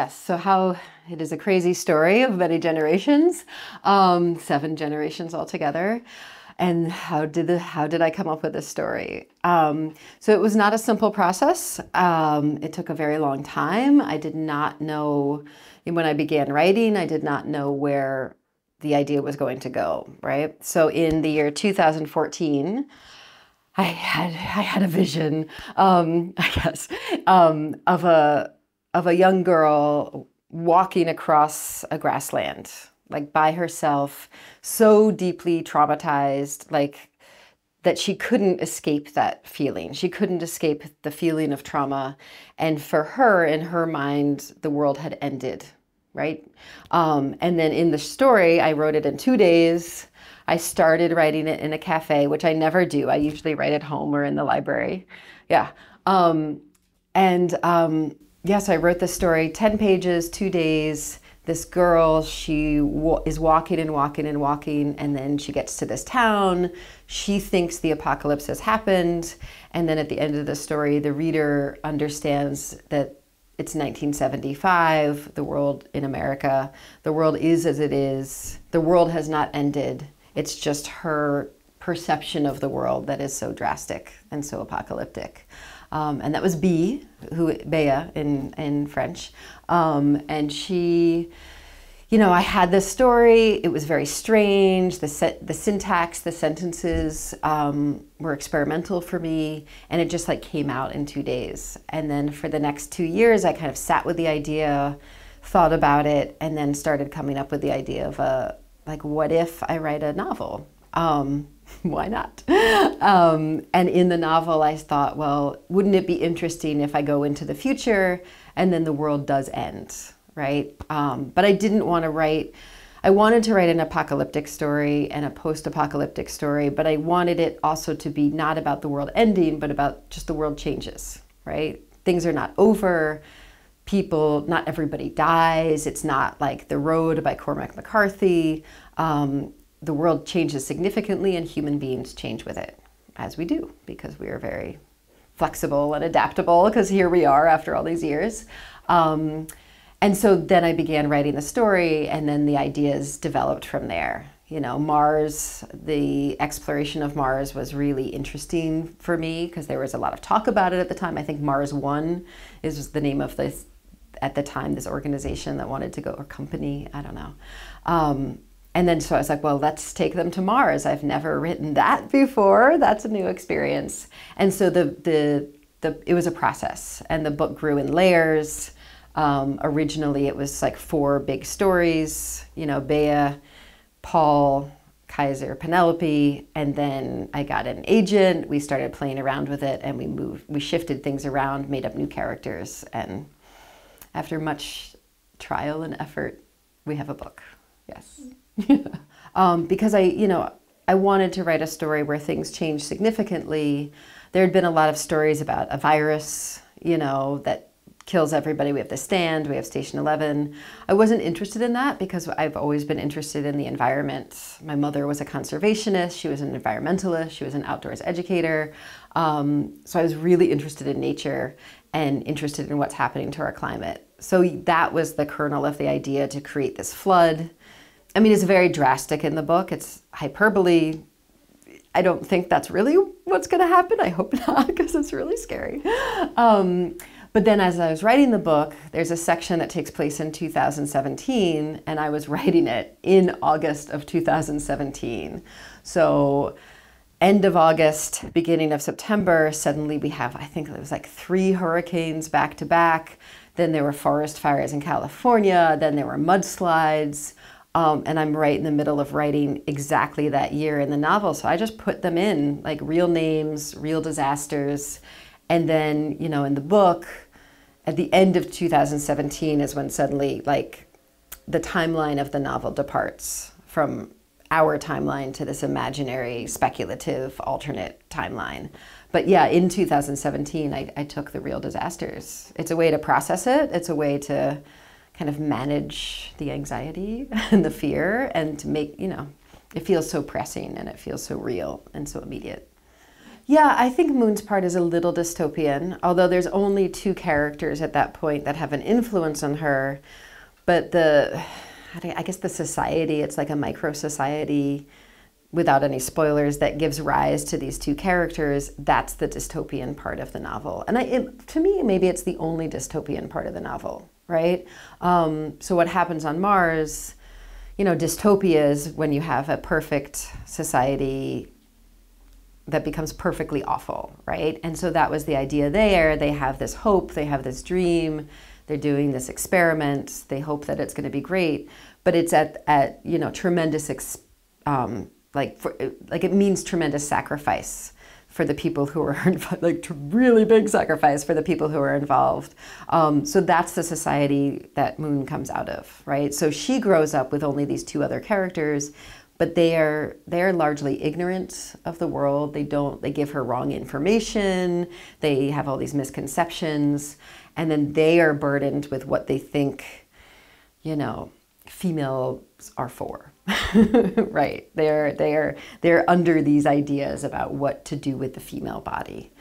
yes. So how it is a crazy story of many generations, um, seven generations altogether. And how did the how did I come up with this story? Um, so it was not a simple process. Um, it took a very long time. I did not know when I began writing. I did not know where the idea was going to go. Right. So in the year 2014. I had I had a vision, um, I guess, um, of a of a young girl walking across a grassland, like by herself, so deeply traumatized, like that she couldn't escape that feeling. She couldn't escape the feeling of trauma. And for her, in her mind, the world had ended, right? Um, and then in the story, I wrote it in two days. I started writing it in a cafe, which I never do. I usually write at home or in the library. Yeah. Um, and um, Yes, I wrote this story 10 pages, two days. This girl, she is walking and walking and walking, and then she gets to this town. She thinks the apocalypse has happened. And then at the end of the story, the reader understands that it's 1975, the world in America, the world is as it is, the world has not ended. It's just her perception of the world that is so drastic and so apocalyptic um, and that was B, who Bea in in French, um, and she. You know, I had this story. It was very strange. The set, the syntax, the sentences um, were experimental for me, and it just like came out in two days. And then for the next two years, I kind of sat with the idea, thought about it, and then started coming up with the idea of a like, what if I write a novel? Um, why not? Um, and in the novel, I thought, well, wouldn't it be interesting if I go into the future and then the world does end, right? Um, but I didn't want to write, I wanted to write an apocalyptic story and a post apocalyptic story, but I wanted it also to be not about the world ending, but about just the world changes, right? Things are not over. People, not everybody dies. It's not like The Road by Cormac McCarthy. Um, the world changes significantly and human beings change with it, as we do, because we are very flexible and adaptable, because here we are after all these years. Um, and so then I began writing the story, and then the ideas developed from there. You know, Mars, the exploration of Mars was really interesting for me because there was a lot of talk about it at the time. I think Mars One is the name of this, at the time, this organization that wanted to go, or company, I don't know. Um, and then so I was like, well, let's take them to Mars. I've never written that before. That's a new experience. And so the the the it was a process, and the book grew in layers. Um, originally, it was like four big stories. You know, Bea, Paul, Kaiser, Penelope, and then I got an agent. We started playing around with it, and we moved. We shifted things around, made up new characters, and after much trial and effort, we have a book. Yes. um, because I, you know, I wanted to write a story where things changed significantly. There had been a lot of stories about a virus, you know, that kills everybody. We have the stand, we have Station 11. I wasn't interested in that because I've always been interested in the environment. My mother was a conservationist, she was an environmentalist, she was an outdoors educator. Um, so I was really interested in nature and interested in what's happening to our climate. So that was the kernel of the idea to create this flood I mean, it's very drastic in the book. It's hyperbole. I don't think that's really what's going to happen. I hope not, because it's really scary. Um, but then, as I was writing the book, there's a section that takes place in 2017, and I was writing it in August of 2017. So, end of August, beginning of September, suddenly we have, I think it was like three hurricanes back to back. Then there were forest fires in California, then there were mudslides. Um, and I'm right in the middle of writing exactly that year in the novel. So I just put them in, like real names, real disasters. And then, you know, in the book, at the end of 2017 is when suddenly, like, the timeline of the novel departs from our timeline to this imaginary, speculative, alternate timeline. But yeah, in 2017, I, I took the real disasters. It's a way to process it, it's a way to kind of manage the anxiety and the fear and to make, you know, it feels so pressing and it feels so real and so immediate. Yeah, I think Moon's part is a little dystopian, although there's only two characters at that point that have an influence on her. But the, I guess the society, it's like a micro society without any spoilers, that gives rise to these two characters, that's the dystopian part of the novel. And I, it, to me, maybe it's the only dystopian part of the novel, right? Um, so what happens on Mars, you know, dystopia is when you have a perfect society that becomes perfectly awful, right? And so that was the idea there. They have this hope, they have this dream, they're doing this experiment, they hope that it's going to be great, but it's at, at you know, tremendous um, like for, like it means tremendous sacrifice for the people who are like really big sacrifice for the people who are involved. Um, so that's the society that Moon comes out of, right? So she grows up with only these two other characters, but they are they are largely ignorant of the world. They don't they give her wrong information. They have all these misconceptions, and then they are burdened with what they think, you know females are for right they're they're they're under these ideas about what to do with the female body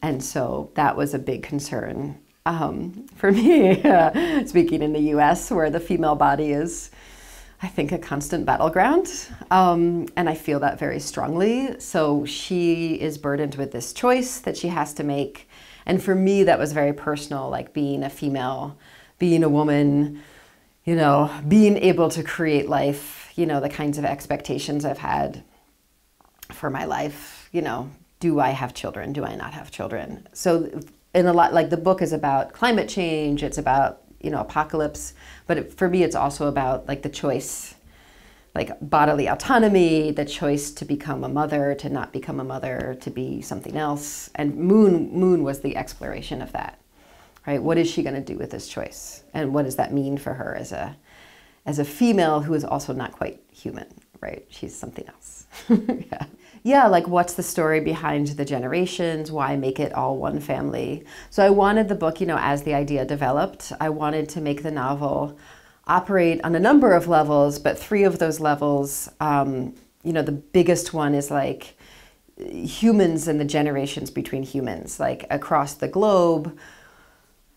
and so that was a big concern um, for me speaking in the us where the female body is i think a constant battleground um, and i feel that very strongly so she is burdened with this choice that she has to make and for me that was very personal like being a female being a woman you know, being able to create life, you know, the kinds of expectations I've had for my life, you know, do I have children? Do I not have children? So, in a lot, like the book is about climate change, it's about, you know, apocalypse, but it, for me, it's also about like the choice, like bodily autonomy, the choice to become a mother, to not become a mother, to be something else. And Moon, Moon was the exploration of that right? What is she going to do with this choice? And what does that mean for her as a as a female who is also not quite human, right? She's something else. yeah. yeah, like what's the story behind the generations? Why make it all one family? So I wanted the book, you know, as the idea developed, I wanted to make the novel operate on a number of levels, but three of those levels, um, you know, the biggest one is like humans and the generations between humans, like across the globe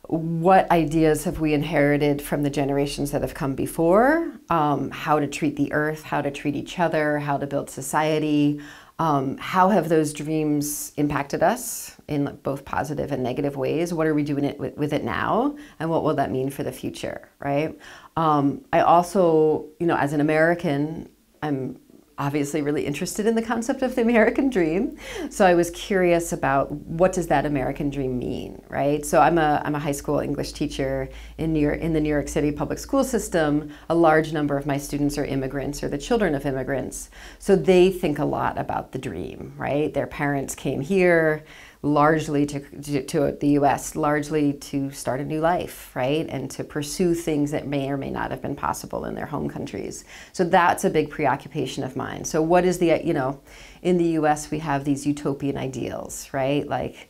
what ideas have we inherited from the generations that have come before? Um, how to treat the earth, how to treat each other, how to build society. Um, how have those dreams impacted us in both positive and negative ways? What are we doing it with, with it now, and what will that mean for the future? Right. Um, I also, you know, as an American, I'm obviously really interested in the concept of the American dream. So I was curious about what does that American dream mean, right? So I'm a, I'm a high school English teacher in, New York, in the New York City public school system. A large number of my students are immigrants or the children of immigrants. So they think a lot about the dream, right? Their parents came here, largely to, to, to, the US, largely to start a new life, right? And to pursue things that may or may not have been possible in their home countries. So that's a big preoccupation of mine. So, what is the, you know, in the US, we have these utopian ideals, right? Like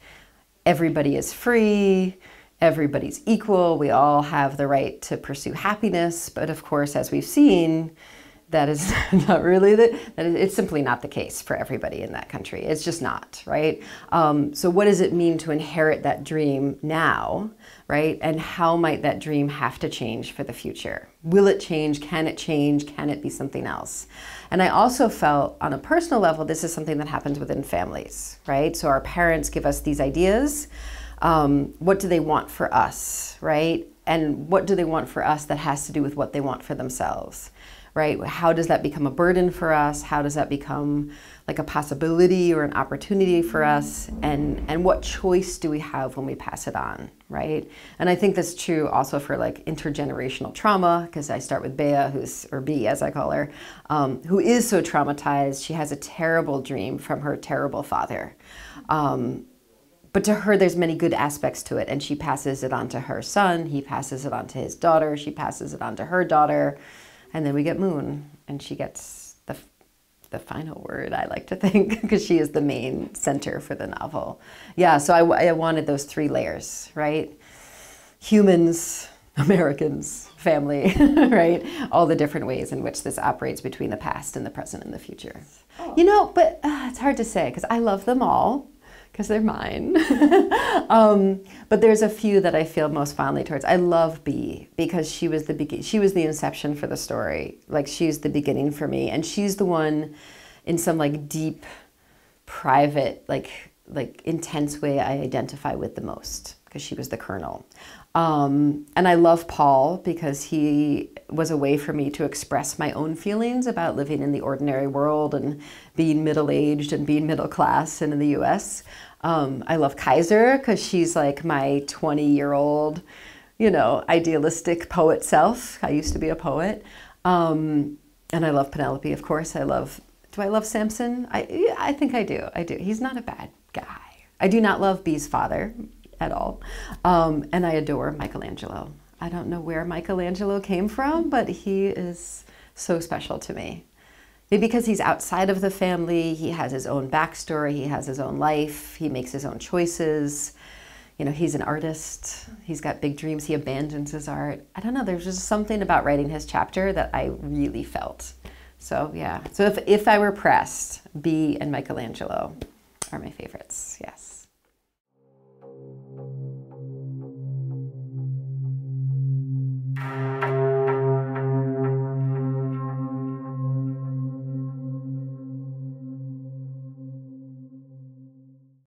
everybody is free. Everybody's equal. We all have the right to pursue happiness. But of course, as we've seen, that is not really the, it's simply not the case for everybody in that country. It's just not, right? Um, so what does it mean to inherit that dream now, right? And how might that dream have to change for the future? Will it change? Can it change? Can it be something else? And I also felt on a personal level, this is something that happens within families, right? So our parents give us these ideas. Um, what do they want for us, right? And what do they want for us that has to do with what they want for themselves? right? How does that become a burden for us? How does that become like a possibility or an opportunity for us? And and what choice do we have when we pass it on, right? And I think that's true also for like intergenerational trauma, because I start with Bea, who's or B as I call her, um, who is so traumatized. She has a terrible dream from her terrible father. Um, but to her there's many good aspects to it and she passes it on to her son he passes it on to his daughter she passes it on to her daughter and then we get Moon, and she gets the, the final word, I like to think, because she is the main center for the novel. Yeah, so I, I wanted those three layers, right? Humans, Americans, family, right? All the different ways in which this operates between the past and the present and the future. Oh. You know, but uh, it's hard to say because I love them all because they're mine. um, but there's a few that I feel most fondly towards. I love B because she was the be- she was the inception for the story. Like she's the beginning for me, and she's the one in some like deep, private, like like intense way I identify with the most because she was the colonel. Um, and I love Paul because he was a way for me to express my own feelings about living in the ordinary world and being middle aged and being middle class and in the US. Um, I love Kaiser because she's like my 20 year old, you know, idealistic poet self. I used to be a poet. Um, and I love Penelope, of course. I love, do I love Samson? I, I think I do. I do. He's not a bad guy. I do not love Bee's father at all. Um, and I adore Michelangelo. I don't know where Michelangelo came from, but he is so special to me. Because he's outside of the family, he has his own backstory, he has his own life, he makes his own choices. You know, he's an artist, he's got big dreams, he abandons his art. I don't know, there's just something about writing his chapter that I really felt. So, yeah. So, if, if I were pressed, B and Michelangelo are my favorites, yes. thank you